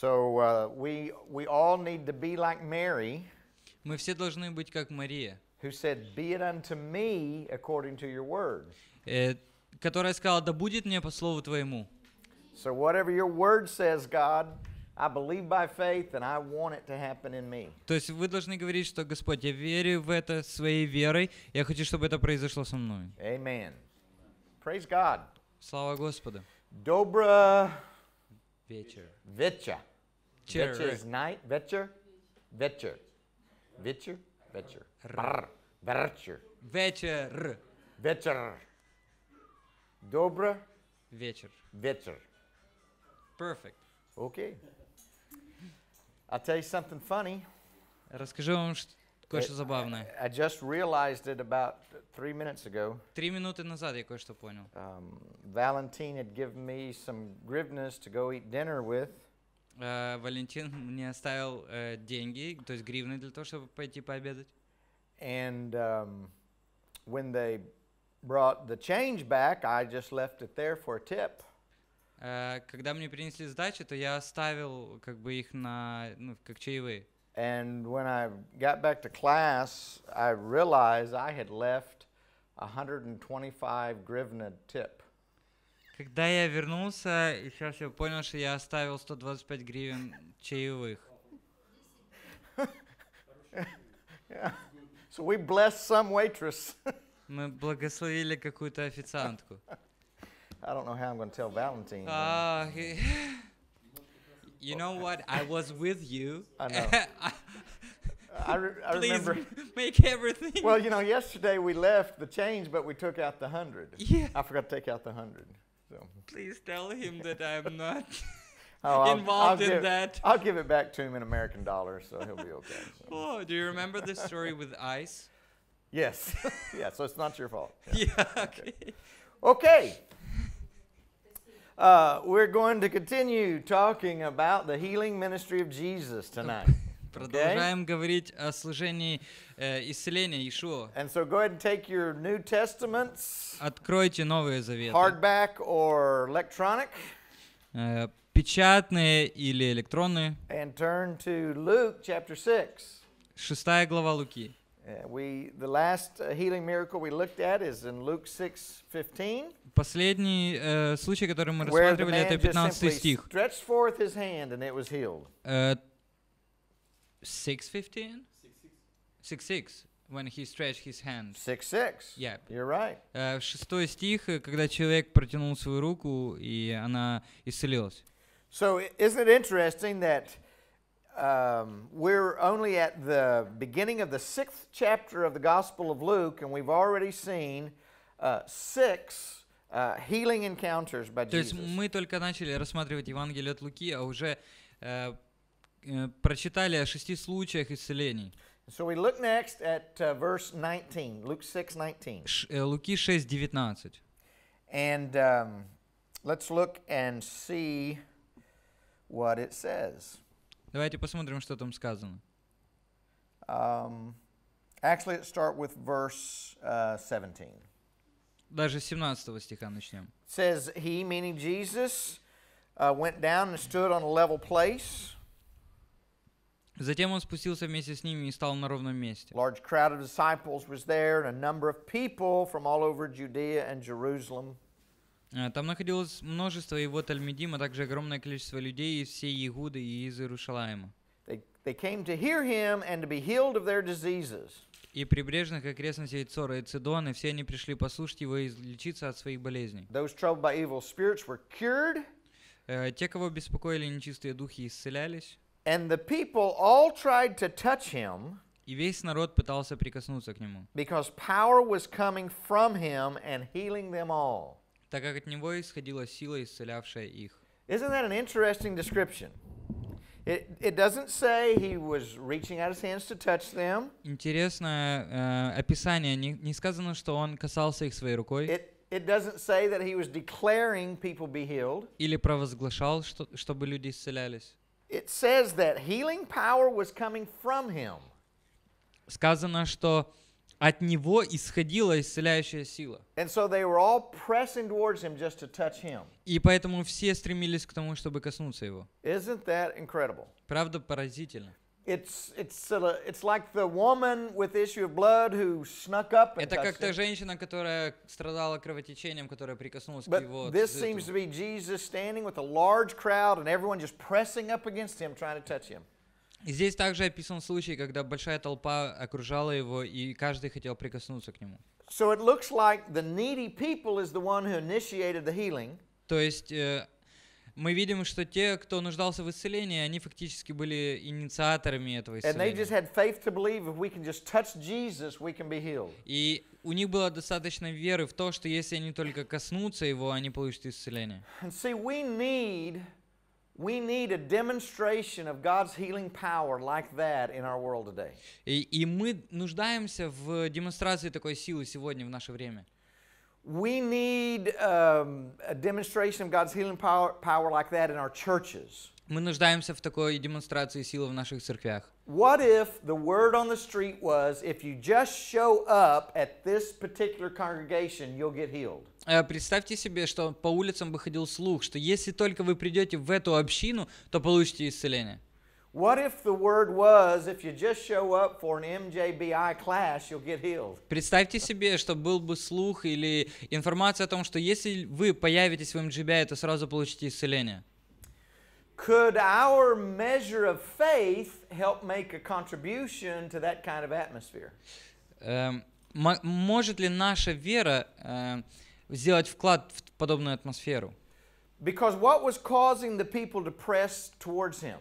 So uh, we we all need to be like Mary. Мы все должны быть как Мария. Who said, "Be it unto me according to your word." Э, которая сказала, "Да будет мне по слову твоему." So whatever your word says, God, I believe by faith and I want it to happen in me. То есть вы должны говорить, что Господь, я верю в это своей верой, я хочу, чтобы это произошло со мной. Amen. Praise God. Слава Господу. Добра Vitcher. Vitcher. Vitcher is night. Vitcher. Vitcher. Vitcher. Vitcher. Vitcher. Vitcher. Vitcher. Dobra. Vitcher. Vitcher. Perfect. Okay. I'll tell you something funny. Кое-что э, забавное. I just realized it about three minutes ago. Три минуты назад я кое-что понял. Um, Valentine had given me some гривнers to go eat dinner with. Uh, Валентин мне оставил uh, деньги, то есть гривны для того, чтобы пойти пообедать. And um, when they brought the change back, I just left it there for a tip. Uh, когда мне принесли сдачи, то я оставил как бы их на, ну, как чаевые. And when I got back to class, I realized I had left 125 гривна tip. Когда я вернулся, и сейчас я понял, что я оставил 125 гривен чаевых. So we blessed some waitress. Мы благословили какую-то официантку. I don't know how I'm going to tell Valentine. Uh, You oh, know what? I was with you. I know. I, I, re I remember. make everything. Well, you know, yesterday we left the change, but we took out the hundred. Yeah. I forgot to take out the hundred. So. Please tell him that I'm not. Oh, involved I'll, I'll in give, that. I'll give it back to him in American dollars, so he'll be okay. So. Oh, do you remember this story with ice? Yes. yeah, so it's not your fault. Yeah, yeah okay. okay. okay. Uh, we're going to continue talking about the healing ministry of Jesus tonight. Продолжаем okay? говорить о служении э, исцеления Иешуа. And so go ahead and take your New Testaments. Откройте Новые Заветы. Hardback or electronic. Э, печатные или электронные. And turn to Luke chapter 6. Шестая глава Луки. We, the last uh, healing miracle we looked at is in Luke six Последний э, случай, который мы where the рассматривали, man это just 15 simply стих. stretched forth his hand and it was healed. Э, six fifteen. Six six. When he stretched his hand. 6, 6. Yeah. You're right. Э, Шестой стих, э, когда человек протянул свою руку, и она исцелилась. So isn't it interesting that um, we're only at the beginning of the sixth chapter of the Gospel of Luke, and we've already seen uh, six uh, healing encounters by Jesus. То есть мы только начали рассматривать Евангелие от Луки, а уже э, э, прочитали о шести случаях исцелений. So we look next at uh, verse 19, Luke 6, 19. Ш, э, Луки 6, 19. And um, let's look and see what it says. Давайте посмотрим, что там сказано. Um, actually, let's start with verse uh, 17. Даже 17 стиха начнем. It says he, meaning Jesus, uh, went down and stood on a level place. Затем он спустился вместе с ними и стал на ровном месте. Large crowd of disciples was there, and a number of people from all over Judea and Jerusalem. Э, там находилось множество его тальмидим, а также огромное количество людей из всей ягуды и из Иерушалаема. И прибрежных окрестностей Цора и Цидона, все они пришли послушать его и излечиться от своих болезней. Those by evil were cured. Э, те, кого беспокоили нечистые духи, исцелялись. And the people all tried to touch him. И весь народ пытался прикоснуться к нему. Because power was coming from him and healing them all так как от него исходила сила, исцелявшая их. Isn't that an interesting description? It, it doesn't say he was reaching out his hands to touch them. Интересное э, описание. Не, не сказано, что он касался их своей рукой. It, it doesn't say that he was declaring people be healed. Или провозглашал, что, чтобы люди исцелялись. It says that healing power was coming from him. Сказано, что э, от него исходила исцеляющая сила. And so they were all pressing towards him just to touch him. И поэтому все стремились к тому, чтобы коснуться его. Isn't that incredible? Правда поразительно. It's, it's, it's like the woman with issue of blood who snuck up and Это как та женщина, которая страдала кровотечением, которая прикоснулась But к его this seems to be Jesus standing with a large crowd and everyone just pressing up against him, trying to touch him. Здесь также описан случай, когда большая толпа окружала его, и каждый хотел прикоснуться к нему. So it looks like the needy people is the one who initiated the healing. То есть э, мы видим, что те, кто нуждался в исцелении, они фактически были инициаторами этого исцеления. И у них было достаточно веры в то, что если они только коснутся его, они получат исцеление. And see, we need We need a demonstration of God's healing power like that in our world today. И, и мы нуждаемся в демонстрации такой силы сегодня в наше время. We need um, a demonstration of God's healing power, like that in our churches. What if the word on the street was, if you just show up at this particular congregation, you'll get healed? Э, представьте себе, что по улицам бы ходил слух, что если только вы придете в эту общину, то получите исцеление. What if the word was, if you just show up for an MJBI class, you'll get healed? Представьте себе, что был бы слух или информация о том, что если вы появитесь в MJBI, то сразу получите исцеление. Could our measure of faith help make a contribution to that kind of atmosphere? Может ли наша вера сделать вклад в подобную атмосферу? Because what was causing the people to press towards him?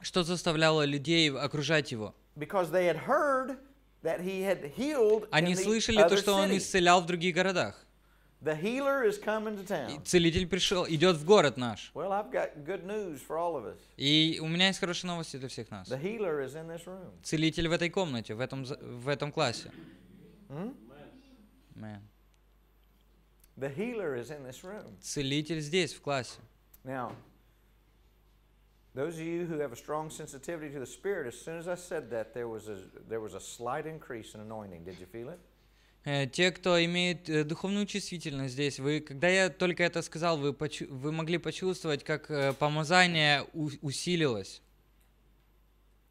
Что заставляло людей окружать его? Because they had heard that he had healed Они слышали то, что он исцелял в других городах. The healer is coming to town. Целитель пришел, идет в город наш. Well, I've got good news for all of us. И у меня есть хорошие новости для всех нас. The healer is in this room. Целитель в этой комнате, в этом, в этом классе. Hmm? Man. The healer is in this room. Целитель здесь, в классе. Now, those of you who have a strong sensitivity to the Spirit, as soon as I said that, there was a, there was a slight increase in anointing. Did you feel it? Э, те, кто имеет э, духовную чувствительность здесь, вы, когда я только это сказал, вы, почу, вы могли почувствовать, как э, помазание у, усилилось.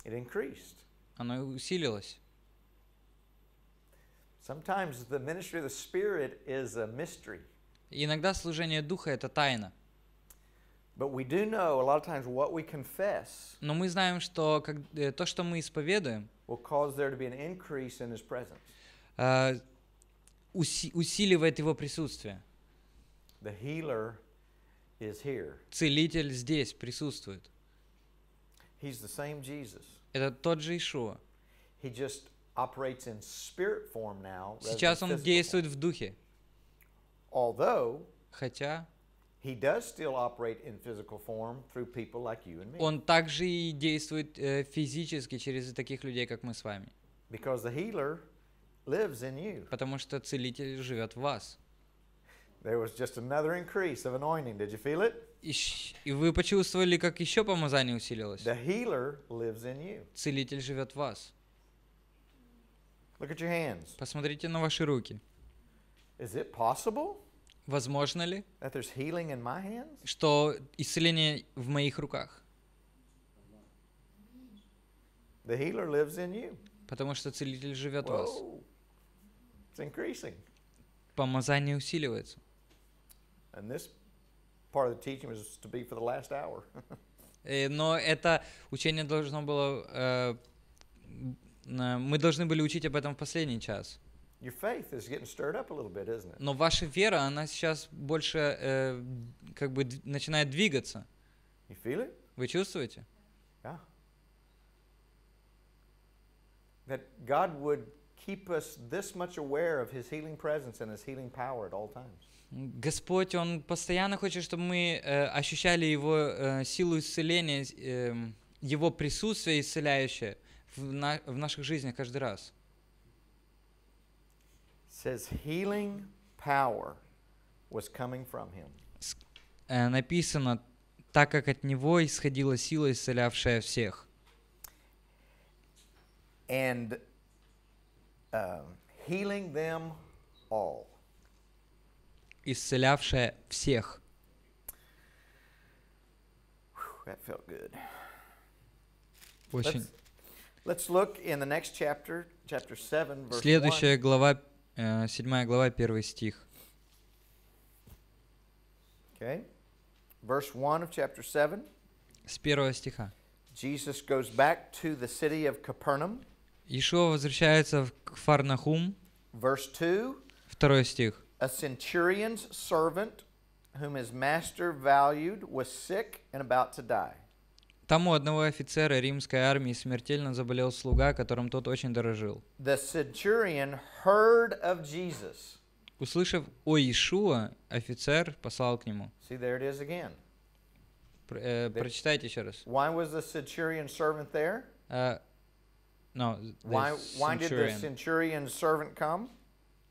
It increased. Оно усилилось. Sometimes the ministry of the Spirit is a mystery. Иногда служение Духа это тайна. But we do know a lot of times what we confess. Но мы знаем, что как, то, что мы исповедуем, will cause there to be an increase in His presence усиливает его присутствие. The healer is here. Целитель здесь присутствует. He's the same Jesus. Это тот же Ишуа. He just operates in spirit form now, Сейчас он действует в духе. Although, Хотя he does still operate in physical form through people like you and me. он также и действует э, физически через таких людей, как мы с вами. Because the healer lives in you. Потому что целитель живет в вас. There was just another increase of anointing. Did you feel it? И вы почувствовали, как еще помазание усилилось. The healer lives in you. Целитель живет в вас. Look at your hands. Посмотрите на ваши руки. Is it possible? Возможно ли, that there's healing in my hands? что исцеление в моих руках? The healer lives in you. Потому что целитель живет в вас. It's increasing. Помазание усиливается. And this part of the teaching was to be for the last hour. Э, но это учение должно было... Э, э, мы должны были учить об этом в последний час. Но ваша вера, она сейчас больше э, как бы начинает двигаться. You feel it? Вы чувствуете? Yeah. That God would keep us this much aware of His healing presence and His healing power at all times. Господь, Он постоянно хочет, чтобы мы э, ощущали Его э, силу исцеления, э, Его присутствие исцеляющее в, на, в наших жизнях каждый раз. Says healing power was coming from Him. Э, написано, так как от Него исходила сила, исцелявшая всех. And Um, healing them all. Исцелявшая всех. That felt good. Очень. Let's, let's look in the next chapter, chapter 7, verse Следующая глава, э, 7 глава, 1 стих. Okay. Verse 1 of chapter 7. С первого стиха. Jesus goes back to the city of Capernaum. Ишуа возвращается к Фарнахум. Verse 2. Второй стих. A centurion's servant, whom his master valued, was sick and about to die. Тому одного офицера римской армии смертельно заболел слуга, которым тот очень дорожил. The centurion heard of Jesus. Услышав о Иешуа, офицер послал к нему. See, there it is again. Про, э, прочитайте еще раз. Why was the centurion servant there? Uh, No. Why, why did the centurion's servant come?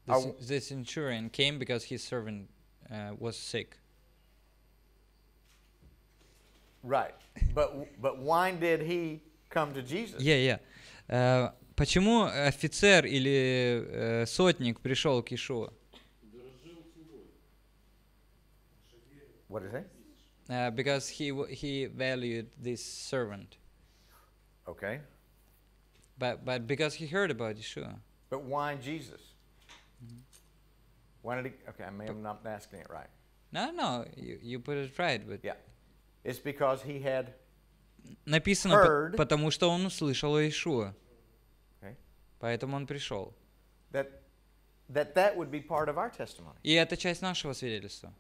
The, the centurion came because his servant uh, was sick. Right. But, but why did he come to Jesus? Yeah, yeah. Uh, почему офицер или э, сотник пришел к Ишуа? What is it? Uh, because he he valued this servant. Okay. But, but because he heard about Yeshua. But why Jesus? Mm-hmm. Why did he? Okay, I may but, not asking it right. No, no, you, you put it right. But yeah, it's because he had Написано, heard, потому что он услышал о Иешуа. Okay. Поэтому он пришел. That, that that would be part of our testimony. И это часть нашего свидетельства.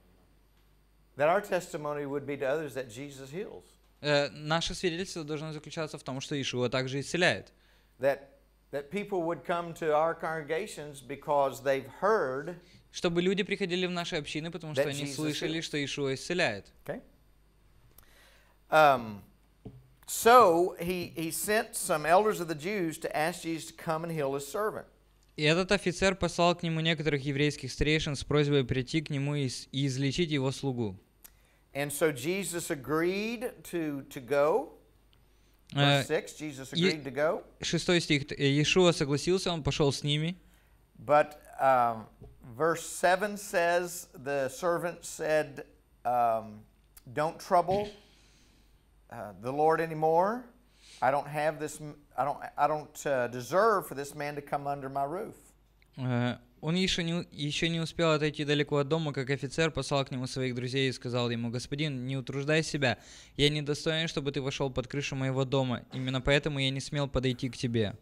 That our testimony would be to others that Jesus heals. Э, наше свидетельство должно заключаться в том, что Иешуа также исцеляет. that that people would come to our congregations because they've heard чтобы люди приходили в наши общины, потому что они слышали, что Иешуа исцеляет. Okay. Um, so he, he sent some elders of the Jews to ask Jesus to come and heal his servant. И этот офицер послал к нему некоторых еврейских старейшин с просьбой прийти к нему и, и излечить его слугу. And so Jesus agreed to, to go. Uh, шестой стих. Э, Иешуа согласился, он пошел с ними. But um, verse 7 says, the servant said, um, don't trouble uh, the Lord anymore. I don't have this, I don't, I don't uh, deserve for this man to come under my roof. Uh, Он еще не, еще не успел отойти далеко от дома, как офицер послал к нему своих друзей и сказал ему, «Господин, не утруждай себя, я недостоин, чтобы ты вошел под крышу моего дома, именно поэтому я не смел подойти к тебе».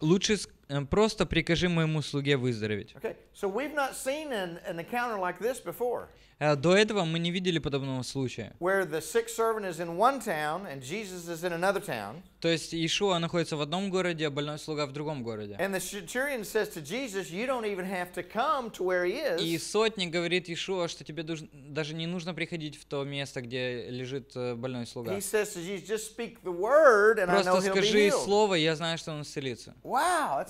Лучше э, просто прикажи моему слуге выздороветь. Okay. So we've not seen an, an encounter like this before. Э, до этого мы не видели подобного случая. То есть Иешуа находится в одном городе, а больной слуга в другом городе. И сотник говорит Иешуа, что тебе даже не нужно приходить в то место, где лежит э, больной слуга. Просто скажи слово, я знаю, что он исцелится. Wow,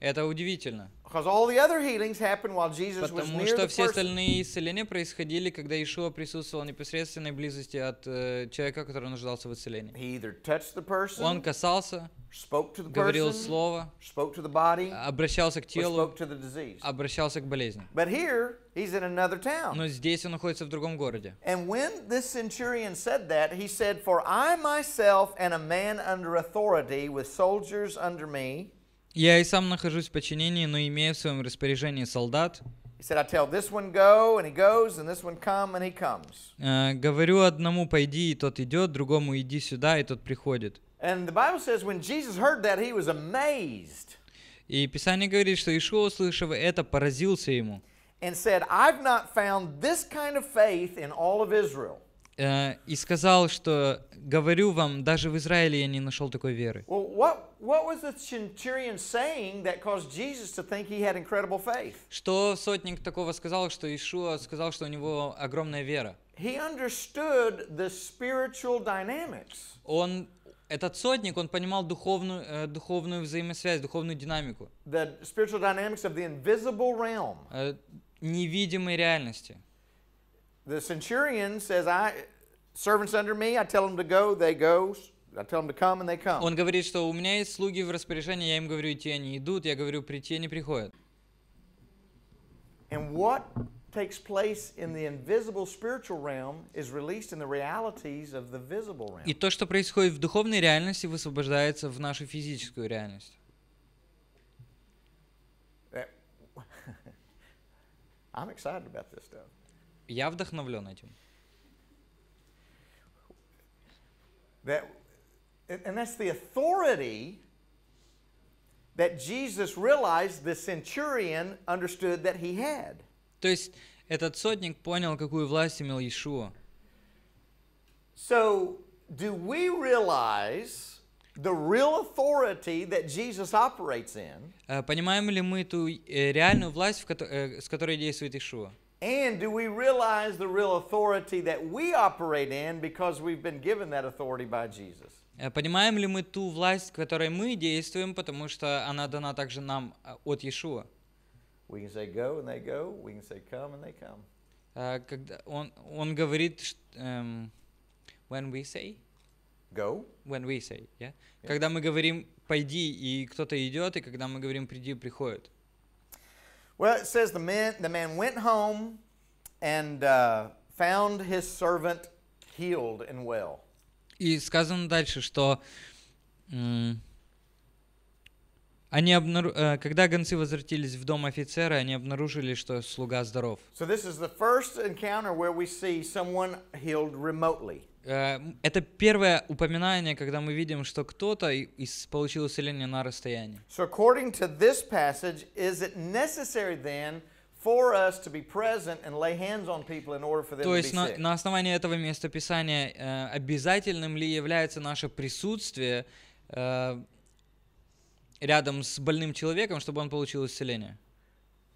Это удивительно. Because all the other healings happened while Jesus was near что все остальные исцеления происходили, когда Иешуа присутствовал непосредственной близости от э, человека, который нуждался в исцелении. He either touched the person, Он касался, spoke to the говорил слово, spoke to the body, обращался к телу, spoke to the disease. обращался к болезни. But here, he's in another town. Но здесь он находится в другом городе. And when this centurion said that, he said, "For I myself and a man under authority with soldiers under me." Я и сам нахожусь в подчинении, но имею в своем распоряжении солдат. Э, говорю одному пойди, и тот идет, другому иди сюда, и тот приходит. И Писание говорит, что Иисус услышав это, поразился ему. And said, I've not found this kind of faith in all of Israel. Э, и сказал, что говорю вам, даже в Израиле я не нашел такой веры. Что сотник такого сказал, что Иешуа сказал, что у него огромная вера? He understood the spiritual dynamics. Он этот сотник, он понимал духовную, э, духовную взаимосвязь, духовную динамику. The spiritual dynamics of the invisible realm. Э, невидимой реальности the centurion says, I, servants under me, I tell them to go, they go. I tell them to come, and they come. Он говорит, что у меня есть слуги в распоряжении, я им говорю идти, они идут, я говорю прийти, они приходят. And what takes place in the invisible spiritual realm is released in the realities of the visible realm. И то, что происходит в духовной реальности, высвобождается в нашу физическую реальность. I'm excited about this stuff. Я вдохновлен этим. That, and that's the authority that Jesus realized the centurion understood that he had. То есть этот сотник понял, какую власть имел Иешуа. So, do we realize the real authority that Jesus operates in? Понимаем ли мы ту реальную власть, с которой действует Иешуа? And do we realize the real authority that we operate in because we've been given that authority by Jesus? Понимаем ли мы ту власть, которой мы действуем, потому что она дана также нам от Иешуа? We can say go and they go. We can say come and they come. Uh, когда он, он говорит, um, when we say, go. When we say, yeah? yeah. Когда мы говорим пойди и кто-то идет, и когда мы говорим приди, приходит. Well, it says the man, the man went home and uh, found his servant healed and well. И сказано дальше, что они обнару... Э, когда гонцы возвратились в дом офицера, они обнаружили, что слуга здоров. So this is the first encounter where we see someone healed remotely. Э, это первое упоминание, когда мы видим, что кто-то получил исцеление на расстоянии. So according to this passage, is it necessary then for us to be present and lay hands on people in order for them То есть на, основании этого места Писания э, обязательным ли является наше присутствие э, рядом с больным человеком, чтобы он получил исцеление?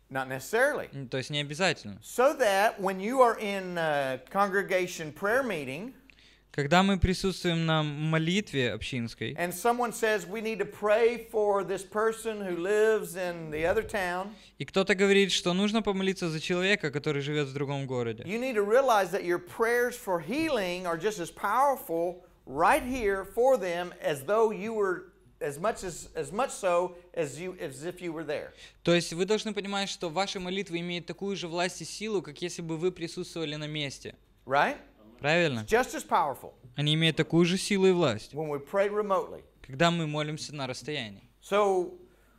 Not necessarily. То есть не обязательно. So that when you are in a congregation prayer meeting, когда мы присутствуем на молитве общинской, и кто-то говорит, что нужно помолиться за человека, который живет в другом городе. right here for them as though you were as much as as much so as you as if you were there. То есть вы должны понимать, что ваши молитвы имеют такую же власть и силу, как если бы вы присутствовали на месте. Right? Правильно? Они имеют такую же силу и власть, когда мы молимся на расстоянии. So,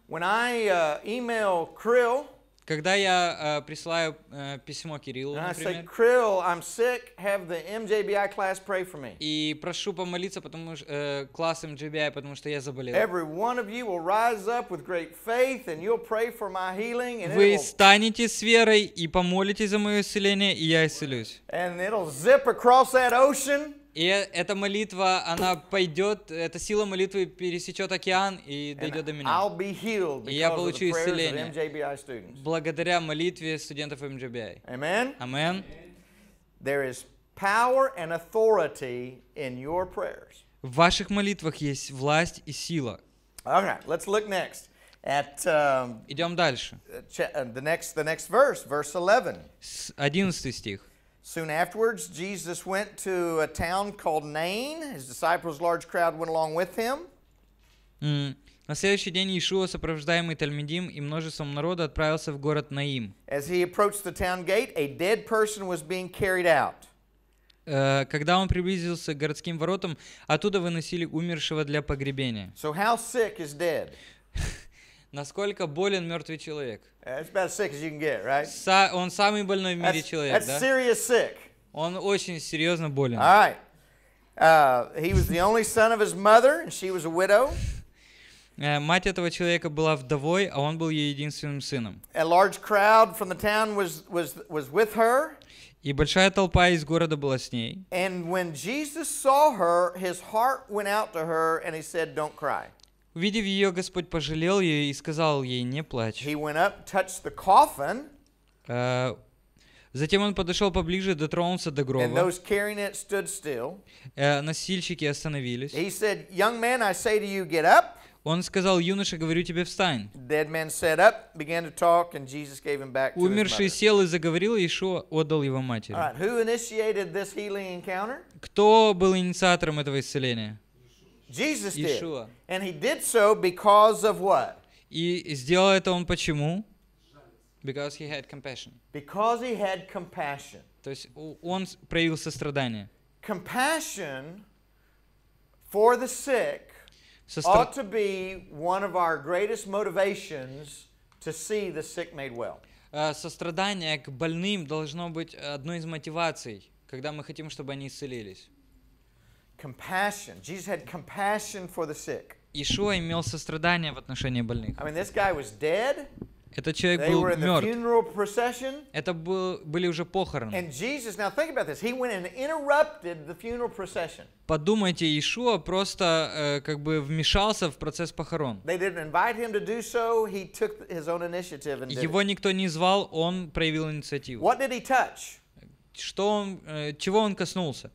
when I uh, email Krill, когда я э, присылаю э, письмо Кириллу, And например, I say, Krill, I'm sick. Have the MJBI class pray for me. и прошу помолиться, потому что э, класс MJBI, потому что я заболел. Every one of you will rise up with great faith, and you'll pray for my healing, and Вы it will, станете с верой и помолитесь за мое исцеление, и я исцелюсь. and it'll zip across that ocean. И э, эта молитва, она пойдет, эта сила молитвы пересечет океан и дойдет до меня. И я получу исцеление благодаря молитве студентов МГБИ. Амин. There is power and authority in your prayers. В ваших молитвах есть власть и сила. Okay, let's look next at um, Идем дальше. Uh, uh, the next, the next verse, verse 11. 11 стих. Soon afterwards, Jesus went to a town called Nain. His disciples, large crowd, went along with him. Mm. На следующий день Иешуа, сопровождаемый Тальмидим и множеством народа, отправился в город Наим. As he approached the town gate, a dead person was being carried out. Uh, когда он приблизился к городским воротам, оттуда выносили умершего для погребения. So how sick is dead? Насколько болен мертвый человек? That's about sick as you can get, right? Са он самый больной в мире that's, человек, that's да? Serious sick. Он очень серьезно болен. All right. Uh, he was the only son of his mother, and she was a widow. Мать этого человека была вдовой, а он был ее единственным сыном. A large crowd from the town was was was with her. И большая толпа из города была с ней. And when Jesus saw her, his heart went out to her, and he said, "Don't cry." Увидев ее, Господь пожалел ее и сказал ей, не плачь. He went up, touched the coffin, uh, затем он подошел поближе, дотронулся до гроба. And those carrying it stood still. Uh, носильщики остановились. He said, young man, I say to you, get up. Он сказал, юноша, говорю тебе, встань. Умерший сел и заговорил, и Ишуа отдал его матери. Кто был инициатором этого исцеления? Jesus did. Yeshua. And he did so because of what? И сделал это он почему? Because he had compassion. Because he had compassion. То есть он проявил сострадание. Compassion for the sick Состра... ought to be one of our greatest motivations to see the sick made well. Сострадание к больным должно быть одной из мотиваций, когда мы хотим, чтобы они исцелились compassion. Jesus had compassion for the sick. Ишуа имел сострадание в отношении больных. I mean, this guy was dead. Этот человек был мертв. Это был, были уже похороны. Подумайте, Иешуа просто э, как бы вмешался в процесс похорон. So. Его никто не звал, он проявил инициативу. Что он, э, чего он коснулся?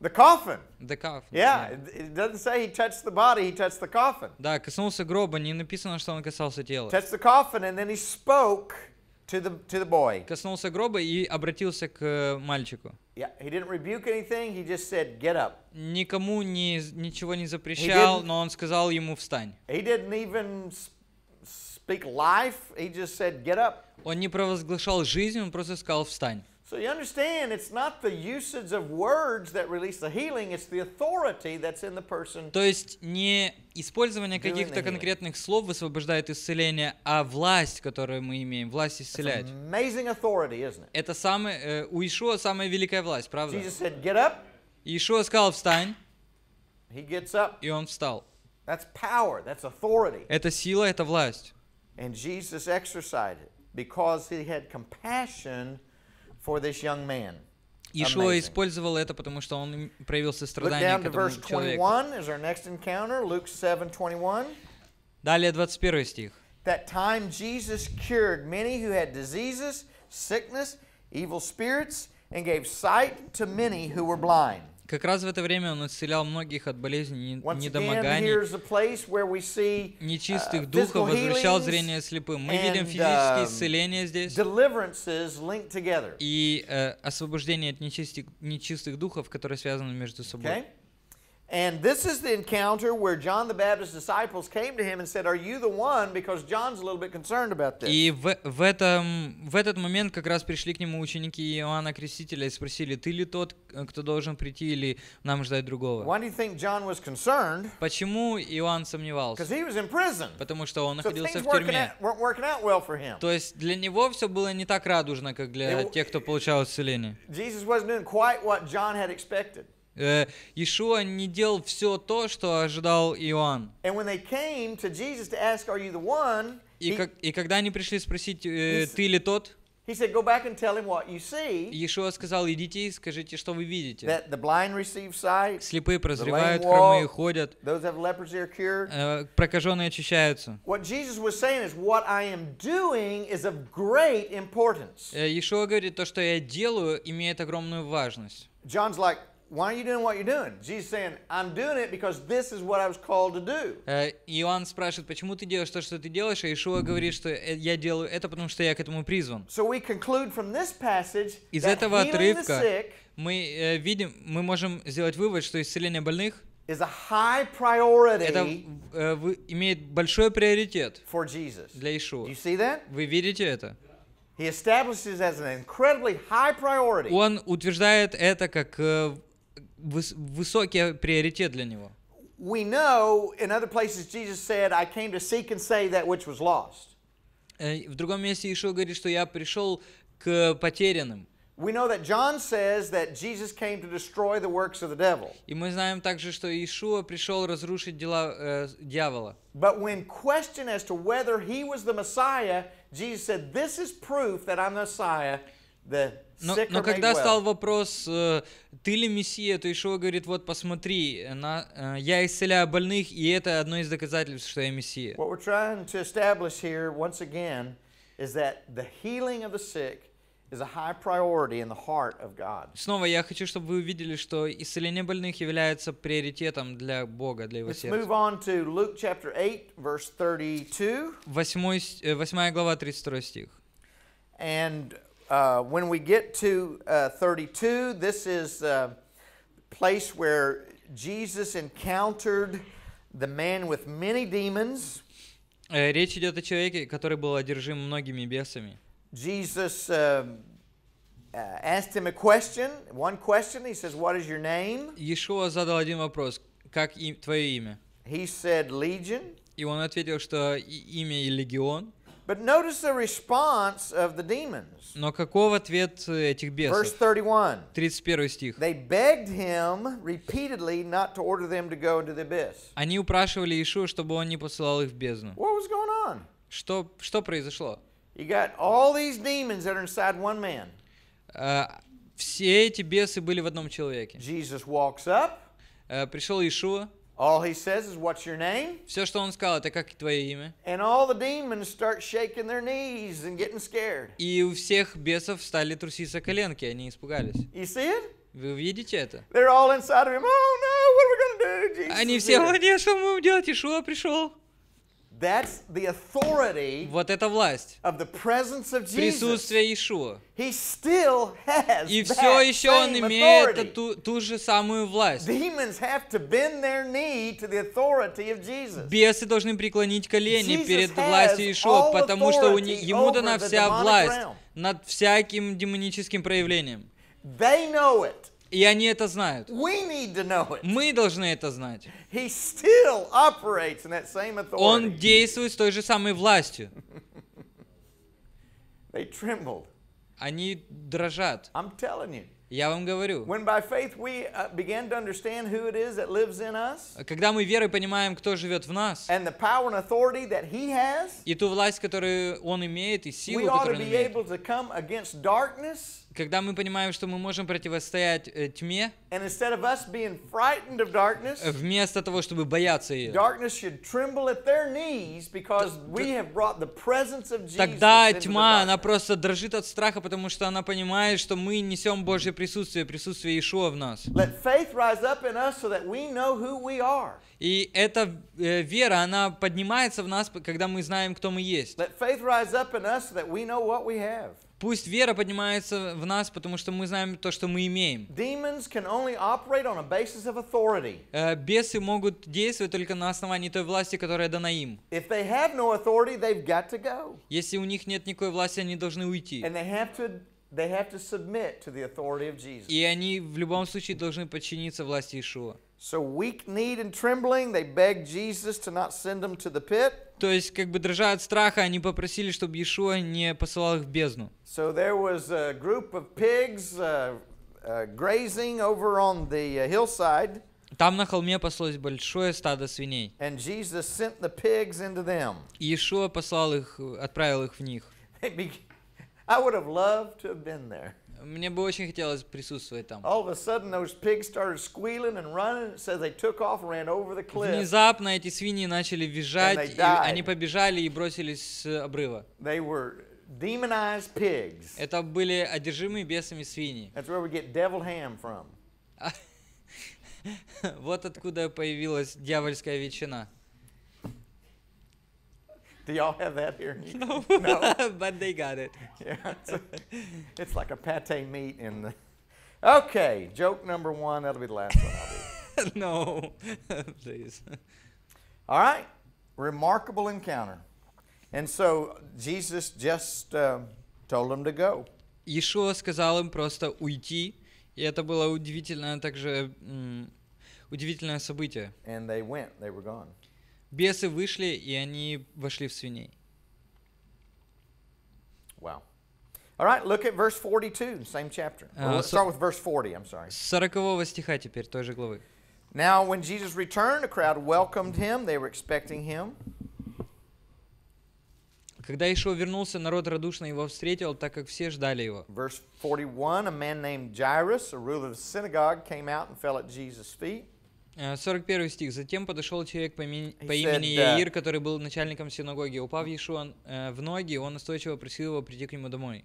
The coffin. The coffin. Yeah, yeah, it doesn't say he touched the body, he touched the coffin. Да, коснулся гроба, не написано, что он касался тела. Touched the coffin and then he spoke to the to the boy. Коснулся гроба и обратился к мальчику. Yeah, he didn't rebuke anything, he just said get up. Никому не ничего не запрещал, но он сказал ему встань. He didn't even speak life, he just said get up. Он не провозглашал жизнь, он просто сказал встань. So you understand, it's not the usage of words that release the healing, it's the authority that's in the person. То есть не использование каких-то конкретных слов высвобождает исцеление, а власть, которую мы имеем, власть исцелять. Amazing authority, isn't it? Это самый э, у Ишуа самая великая власть, правда? Jesus said, Get up. Ишуа сказал, встань. He gets up. И он встал. That's power, that's authority. Это сила, это власть. And Jesus exercised it because he had compassion for this young man. Иешуа использовал это, потому что он проявил сострадание к этому человеку. Далее 21 стих. That time Jesus cured many who had diseases, sickness, evil spirits, and gave sight to many who were blind. Как раз в это время он исцелял многих от болезней, недомоганий, нечистых uh, духов, возвращал зрение слепым. Мы видим физические um, исцеления здесь и э, освобождение от нечистых, нечистых духов, которые связаны между собой. And this is the encounter where John the Baptist's disciples came to him and said, "Are you the one?" Because John's a little bit concerned about this. И в, в этом в этот момент как раз пришли к нему ученики Иоанна Крестителя и спросили: "Ты ли тот, кто должен прийти, или нам ждать другого?" Why do you think John was concerned? Почему Иоанн сомневался? Because he was in prison. Потому что он находился в тюрьме. Weren't working out well for him. То есть для него все было не так радужно, как для тех, кто получал исцеление. Jesus wasn't doing quite what John had expected э, Иешуа не делал все то, что ожидал Иоанн. И, когда они пришли спросить, э, ты ли тот? He said, "Go back and tell him what you see." Иешуа сказал, идите и скажите, что вы видите. That the blind receive sight. Слепые прозревают, хромые ходят. Those have leprosy are cured. Э, прокаженные очищаются. What Jesus was saying is, what I am doing is of great importance. Э, Иешуа говорит, то, что я делаю, имеет огромную важность. John's like, Why are you doing what you're doing? Jesus saying, I'm doing it because this is what I was called to do. Э, Иоанн спрашивает, почему ты делаешь то, что ты делаешь, а Иешуа говорит, что э, я делаю это, потому что я к этому призван. So we conclude from this passage Из этого отрывка мы э, видим, мы можем сделать вывод, что исцеление больных is a high priority это имеет большой приоритет for Jesus. для Ишуа. You see that? Вы видите это? He establishes as an incredibly high priority. Он утверждает это как выс высокий приоритет для него. We know in other places Jesus said, I came to seek and save that which was lost. В другом месте Иешуа говорит, что я пришел к потерянным. We know that John says that Jesus came to destroy the works of the devil. И мы знаем также, что Иешуа пришел разрушить дела дьявола. But when questioned as to whether he was the Messiah, Jesus said, "This is proof that I'm the Messiah." Но, но когда стал вопрос, э, ты ли Мессия, то Ишуа говорит, вот посмотри, на, э, я исцеляю больных, и это одно из доказательств, что я Мессия. Снова я хочу, чтобы вы увидели, что исцеление больных является приоритетом для Бога, для его сердца. Let's move on э, глава, 32 стих. And Uh, when we get to uh, 32, this is the uh, place where Jesus encountered the man with many demons. Э, речь идет о человеке, который был одержим многими бесами. Jesus um, uh, asked him a question, one question. He says, "What is your name?" Иешуа задал один вопрос: "Как твое имя?" He said, "Legion." И он ответил, что имя и легион. But notice the response of the demons. Но каков ответ этих бесов? Verse 31. 31 стих. They begged him repeatedly not to order them to go into the abyss. Они упрашивали Иешуа, чтобы он не посылал их в бездну. What was going on? Что что произошло? You got all these demons that are inside one man. Uh, все эти бесы были в одном человеке. Jesus walks up. Uh, пришел Иешуа. All he says is, "What's your name?" Все, что он сказал, это как твое имя. And all the demons start shaking their knees and getting scared. И у всех бесов стали труситься коленки, они испугались. You see it? Вы видите это? They're all inside of him. Oh no, what are we gonna do? Jesus Они все, о нет, что мы будем делать? Ишуа пришел. That's the authority вот это власть. Of the presence of Jesus. Присутствие Иешуа. He still has И все еще он имеет ту, ту же самую власть. Demons Бесы должны преклонить колени Jesus перед властью Иешуа, потому что у не, ему дана вся власть realm. над всяким демоническим проявлением. They know it. И они это знают. We need to know it. Мы должны это знать. He still operates in that same authority. Он действует с той же самой властью. They trembled. Они дрожат. I'm telling you. Я вам говорю. Uh, Когда мы верой понимаем, кто живет в нас, и ту власть, которую Он имеет, и силу, которую Он имеет, когда мы понимаем, что мы можем противостоять э, тьме, darkness, э, вместо того, чтобы бояться ее, тогда тьма, она просто дрожит от страха, потому что она понимает, что мы несем Божье присутствие, присутствие Ишуа в нас. So И эта э, вера, она поднимается в нас, когда мы знаем, кто мы есть. Пусть вера поднимается в нас, потому что мы знаем то, что мы имеем. Uh, бесы могут действовать только на основании той власти, которая дана им. No authority, Если у них нет никакой власти, они должны уйти. И они в любом случае должны подчиниться власти Ишуа. So weak need and trembling, they begged Jesus to not send them to the pit. То есть, как бы дрожа от страха, они попросили, чтобы Иешуа не посылал их в бездну. So there was a group of pigs uh, uh, grazing over on the uh, hillside. Там на холме паслось большое стадо свиней. And Jesus sent the pigs into them. Иешуа послал их, отправил их в них. I would have loved to have been there. Мне бы очень хотелось присутствовать там. Внезапно эти свиньи начали визжать, и они побежали и бросились с обрыва. Это были одержимые бесами свиньи. вот откуда появилась дьявольская ветчина. Do y'all have that here? No, no? but they got it. Yeah, it's, a, it's, like a pate meat in the. Okay, joke number one. That'll be the last one I'll do. no, please. All right, remarkable encounter. And so Jesus just uh, told them to go. Иешуа сказал им просто уйти, и это было удивительное, также удивительное событие. And they went, they were gone. Бесы вышли, и они вошли в свиней. Wow. All right, look at verse 42, same chapter. Well, let's start with verse 40, I'm sorry. 40 стиха теперь той же главы. Now when Jesus returned, a crowd welcomed him. They were expecting him. Когда Ишуа вернулся, народ радушно его встретил, так как все ждали его. Verse 41, a man named Jairus, a ruler of the synagogue, came out and fell at Jesus' feet. 41 э, стих. «Затем подошел человек по, имени, по имени Яир, который был начальником синагоги. Упав Иешуа э, в ноги, он настойчиво просил его прийти к нему домой.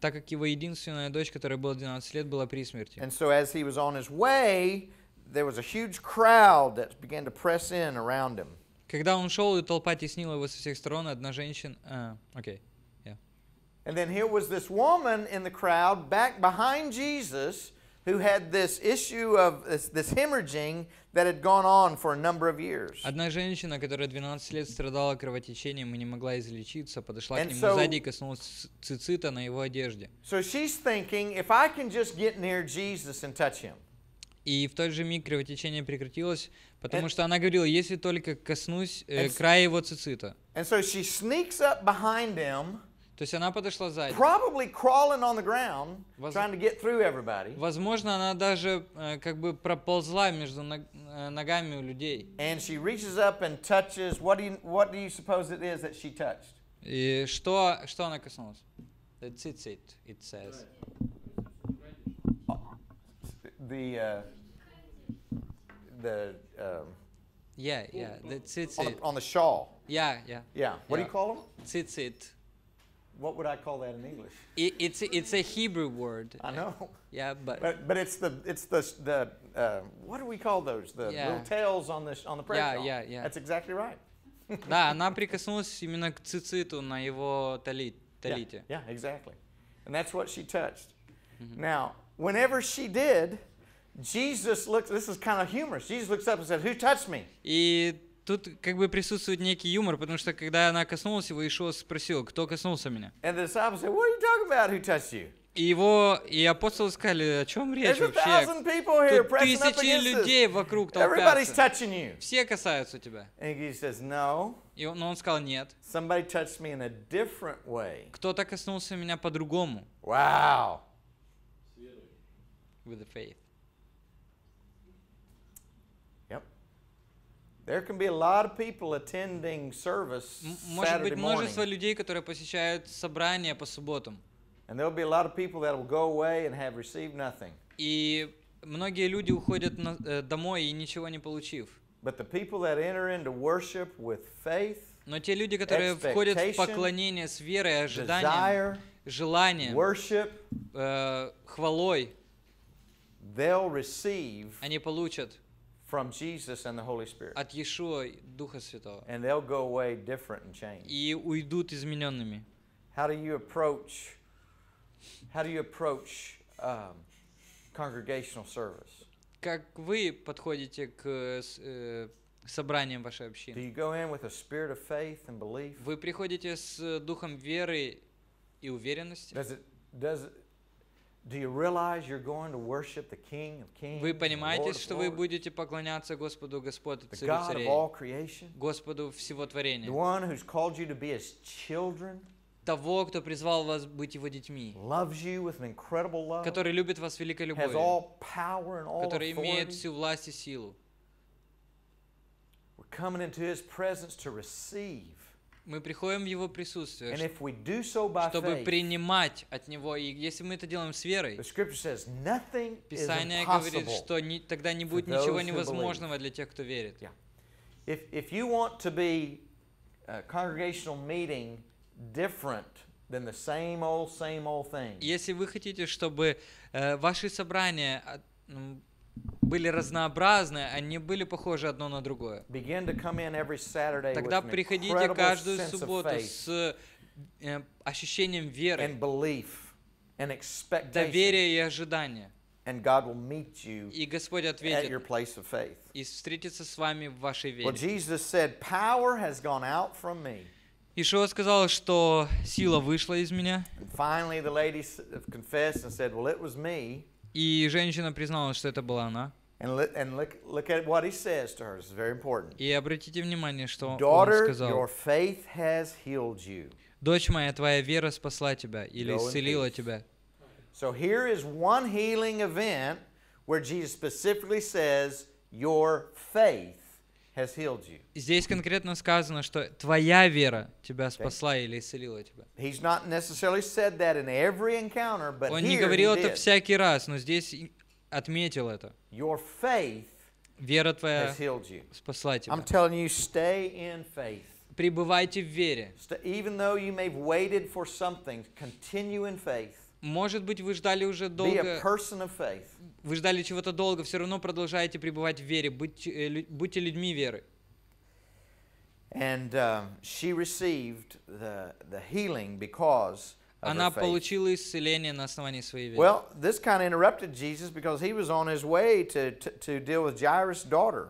Так как его единственная дочь, которая была 12 лет, была при смерти. And so as he was on his way, there was a huge crowd that began to press in around him. Когда он шел, и толпа теснила его со всех сторон, одна женщина... Э, окей. And then here was this woman in the crowd back behind Jesus, who had this issue of this, this hemorrhaging that had gone on for a number of years. Одна женщина, которая 12 лет страдала кровотечением и не могла излечиться, подошла and к нему so, сзади и коснулась цицита на его одежде. So she's thinking, if I can just get near Jesus and touch him. И в тот же миг кровотечение прекратилось, потому and, что она говорила, если только коснусь э, края его цицита. And so she sneaks up behind him. То есть она подошла сзади. Probably crawling on the ground, Воз... trying to get through everybody. Возможно, она даже э, как бы проползла между ног, э, ногами у людей. And she reaches up and touches. What do you What do you suppose it is that she touched? И что что она коснулась? The tzitzit, it says. The uh, the. Um, yeah, yeah, the tzitzit. On the, on the shawl. Yeah, yeah. Yeah. What yeah. do you call them? Tzitzit what would I call that in English? It, it's it's a Hebrew word. I know. Yeah, but but, but it's the it's the the uh, what do we call those? The yeah. little tails on the on the prayer Yeah, yeah, yeah. That's exactly right. да, она прикоснулась именно к цициту на его талите. Yeah, exactly. And that's what she touched. Now, whenever she did, Jesus looks. This is kind of humorous. Jesus looks up and said, "Who touched me?" И Тут как бы присутствует некий юмор, потому что когда она коснулась его, Ишуа спросил, кто коснулся меня. и его, и апостолы сказали, о чем речь вообще? Тут тысячи людей вокруг толпятся. Все касаются тебя. Says, no. И он, но он сказал, нет. Кто-то коснулся меня по-другому. Wow. With the faith. There can be a lot of people attending service Может быть множество людей, которые посещают собрания по субботам. И многие люди уходят э, домой и ничего не получив. But the people that enter into worship with faith, Но те люди, которые входят в поклонение с верой ожиданием, desire, желанием, worship, э, хвалой, they'll receive они получат from Jesus and the Holy Spirit. От Иешуа Духа Святого. And they'll go away different and changed. И уйдут измененными. How do you approach? How do you approach um, congregational service? Как вы подходите к собраниям вашей общины? Do you go in with a spirit of faith and belief? Вы приходите с духом веры и уверенности? Does it, does it, вы понимаете, что вы будете поклоняться Господу Господу Царю Царей, Господу всего творения, того, кто призвал вас быть его детьми, который любит вас великой любовью, который имеет всю власть и силу. We're coming into His presence to receive мы приходим в Его присутствие, so чтобы faith, принимать от Него. И если мы это делаем с верой, says, Писание говорит, что ни, тогда не будет ничего невозможного для тех, кто верит. если вы хотите, чтобы э, ваши собрания а, ну, были разнообразны, они были похожи одно на другое. Тогда приходите каждую субботу с э, ощущением веры, and belief, and доверия и ожидания. And God will meet you и Господь ответит at your place of faith. и встретится с вами в вашей вере. Well, Jesus said, Power has gone out from me. Ишуа сказал, что сила вышла из меня. And finally, the lady confessed and said, well, it was и женщина призналась, что это была она. And, li- and look, look at what he says to her. It's very important. И обратите внимание, что Daughter, он сказал. Your faith has healed you. Дочь моя, твоя вера спасла тебя или Go исцелила тебя. So here is one healing event where Jesus specifically says, your faith has healed you. Здесь конкретно сказано, что твоя вера тебя спасла или исцелила тебя. He's not necessarily said that in every encounter, but Он не говорил это всякий раз, но здесь отметил это. Your faith Вера твоя спасла тебя. I'm telling you, stay in faith. Пребывайте в вере. Even though you may have waited for something, continue in faith. Может быть, вы ждали уже долго. Be a person of faith вы ждали чего-то долго, все равно продолжаете пребывать в вере. Будьте, будьте людьми веры. And uh, she received the, the healing because Она получила исцеление на основании своей веры. Well, this kind of interrupted Jesus because he was on his way to, to, to deal with Jairus' daughter.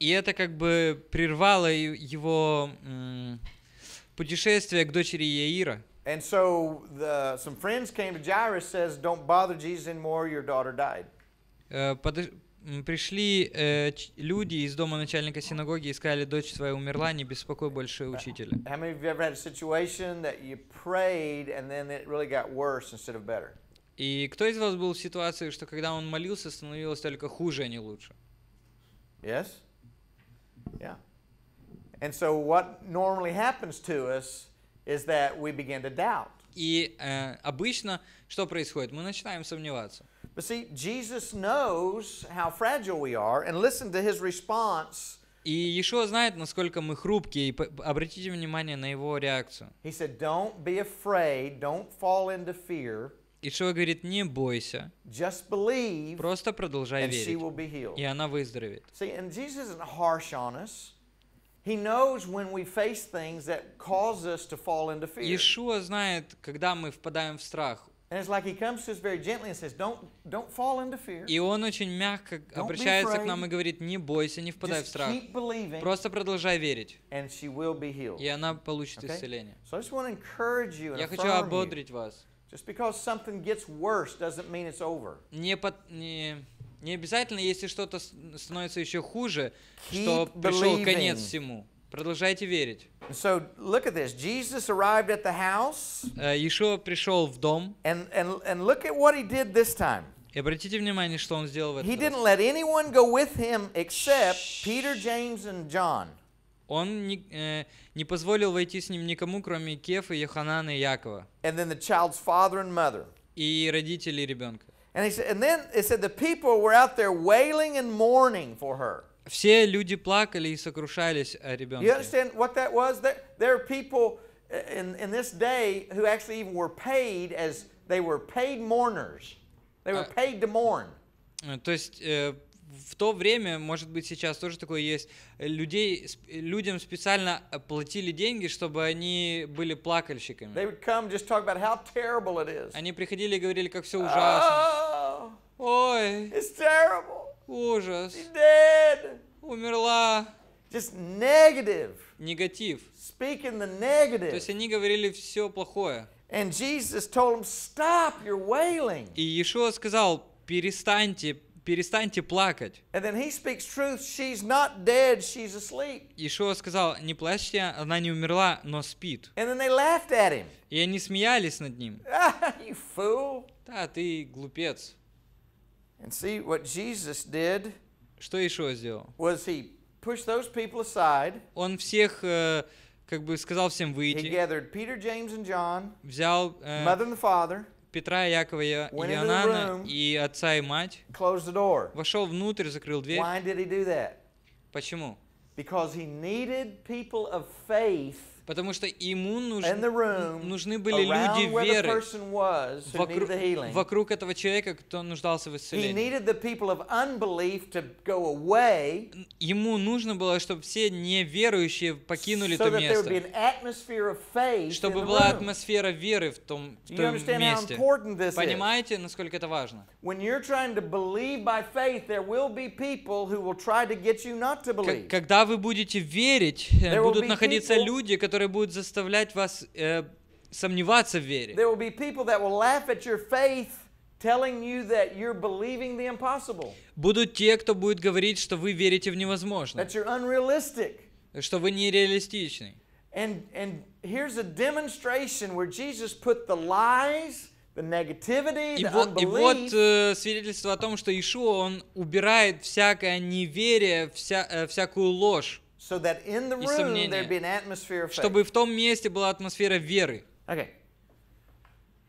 И это как бы прервало его путешествие к дочери Яира. And so the, some friends came to Jairus says, "Don't bother Jesus anymore. Your daughter died." Э, подож... Пришли э, люди из дома начальника синагоги и сказали, дочь твоя умерла, не беспокой больше э, учителя. И кто из вас был в ситуации, что когда он молился, становилось только хуже, а не лучше? Yes? Yeah. And so what normally happens to us is that we begin to doubt. И э, обычно что происходит? Мы начинаем сомневаться. But see, Jesus knows how fragile we are, and listen to his response. И Иешуа знает, насколько мы хрупкие, и обратите внимание на его реакцию. He said, "Don't be afraid, don't fall into fear." Ишуа говорит, не бойся, Just believe, просто продолжай and верить, she will be healed. и она выздоровеет. See, and Jesus isn't harsh on us. He knows when we face things that cause us to fall into fear. Иешуа знает, когда мы впадаем в страх. И он очень мягко обращается к нам и говорит, не бойся, не впадай в страх. Просто продолжай верить. И она получит исцеление. Я хочу ободрить вас. Не, под, не, не обязательно, если что-то становится еще хуже, что пришел конец всему. Продолжайте верить. So look at this. Jesus arrived at the house. Э, Иешуа пришел в дом. And and and look at what he did this time. И обратите внимание, что он сделал в этот He didn't let anyone go with him except Peter, James and John. Он не, э, не позволил войти с ним никому, кроме Кефа, Йоханана и Якова. And then the child's father and mother. И родители ребенка. And, he said, and then it said the people were out there wailing and mourning for her. Все люди плакали и сокрушались о ребенке. You understand what that was? There, there are people uh, in, in this day who actually even were paid as they were paid mourners. They were а, paid to mourn. Э, то есть э, в то время, может быть, сейчас тоже такое есть, людей, людям специально платили деньги, чтобы они были плакальщиками. Они приходили и говорили, как все oh, ужасно. Ой, Ужас. She's dead. Умерла. Just negative. Негатив. Speaking the negative. То есть они говорили все плохое. And Jesus told them, Stop your wailing. И Иешуа сказал, перестаньте перестаньте плакать. And then he speaks truth, she's not dead, she's asleep. Ишуа сказал, не плачьте, она не умерла, но спит. And then they laughed at him. И они смеялись над ним. you fool. Да, ты глупец. And see what Jesus did. Что еще сделал? Was he pushed those people aside? Он всех э, как бы сказал всем выйти. He gathered Peter, James, and John. Взял э, mother and the father. Петра, Якова и Иоанна и отца и мать. Closed the door. Вошел внутрь, закрыл дверь. Why did he do that? Почему? Because he needed people of faith Потому что ему нуж... нужны были люди веры вокруг, вокруг этого человека, кто нуждался в исцелении. Ему нужно было, чтобы все неверующие покинули so то место, чтобы была атмосфера веры в том, в том месте. Понимаете, насколько это важно? Когда вы будете верить, э, будут находиться люди, которые которые будут заставлять вас э, сомневаться в вере. There will be people that will laugh at your faith telling you that you're believing the impossible. Будут те, кто будет говорить, что вы верите в невозможное. That you're unrealistic. Что вы нереалистичны. And and here's a demonstration where Jesus put the lies The negativity, the и, вот, и вот э, свидетельство о том, что Ишуа, он убирает всякое неверие, вся, э, всякую ложь so that in the room there'd be an atmosphere of faith. чтобы в том месте была атмосфера веры. Okay.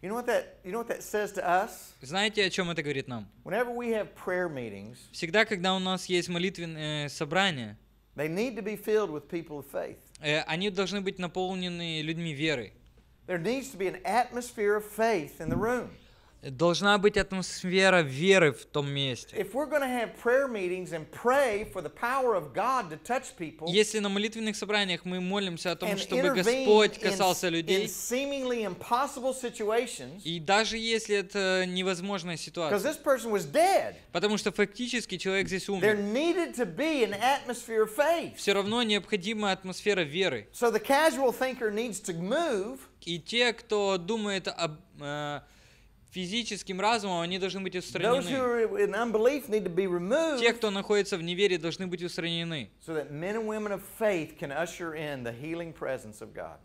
You know what that, you know what that says to us? Знаете, о чем это говорит нам? Whenever we have prayer meetings, всегда, когда у нас есть молитвенные собрания, they need to be filled with people of faith. Они должны быть наполнены людьми веры. There needs to be an atmosphere of faith in the room. Должна быть атмосфера веры в том месте. Если на молитвенных собраниях мы молимся о том, чтобы Господь касался людей, и даже если это невозможная ситуация, потому что фактически человек здесь умер, все равно необходима атмосфера веры. И те, кто думает об э, физическим разумом, они должны быть устранены. Те, кто находится в неверии, должны быть устранены.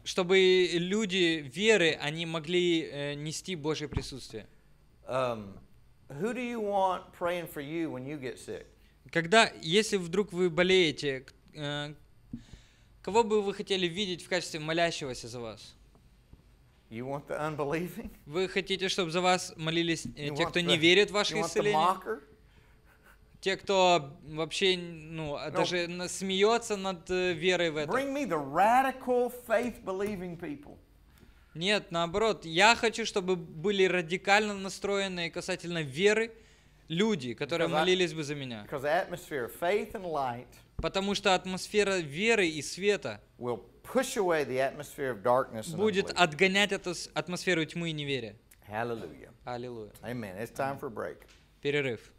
Чтобы люди веры, они могли э, нести Божье присутствие. Um, Когда, если вдруг вы болеете, э, кого бы вы хотели видеть в качестве молящегося за вас? Вы хотите, чтобы за вас молились э, те, кто не верит в ваше исцеление? Те, кто вообще, ну, даже смеется над э, верой в это. Bring me the radical faith-believing people. Нет, наоборот, я хочу, чтобы были радикально настроенные касательно веры люди, которые молились бы за меня. Because atmosphere faith and light Потому что атмосфера веры и света push away the atmosphere of darkness and будет unbelief. отгонять эту атмосферу тьмы и неверия. Hallelujah. Аллилуйя. Amen. It's time for a break. Перерыв.